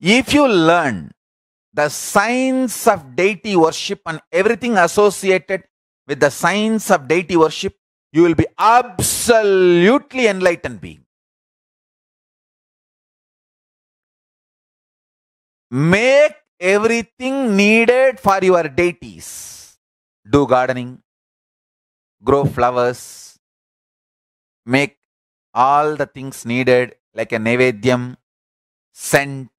If you learn the science of deity worship and everything associated with the science of deity worship, you will be absolutely enlightened being. Make everything needed for your deities. Do gardening, grow flowers, make all the things needed like a nevedyam, scent,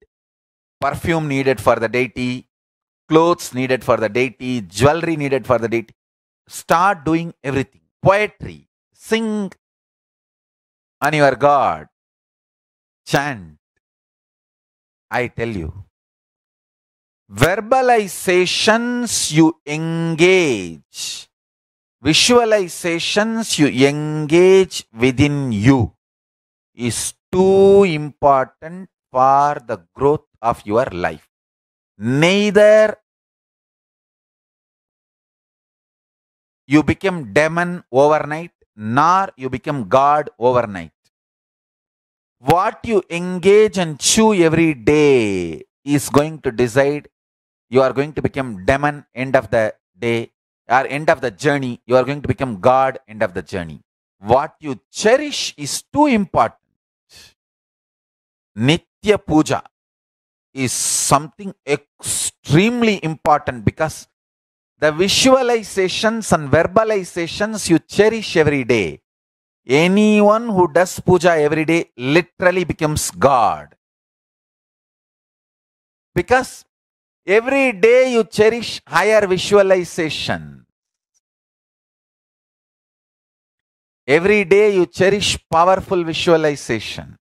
perfume needed for the deity, clothes needed for the deity, jewelry needed for the deity. Start doing everything. Poetry, sing on your God, chant. I tell you, verbalizations you engage, visualizations you engage within you is too important for the growth of your life. Neither you become demon overnight nor you become God overnight. What you engage and chew every day is going to decide you are going to become demon end of the day or end of the journey. You are going to become God end of the journey. What you cherish is too important. Nitya Puja is something extremely important because the visualizations and verbalizations you cherish every day. Anyone who does puja every day literally becomes God. Because every day you cherish higher visualization. Every day you cherish powerful visualization.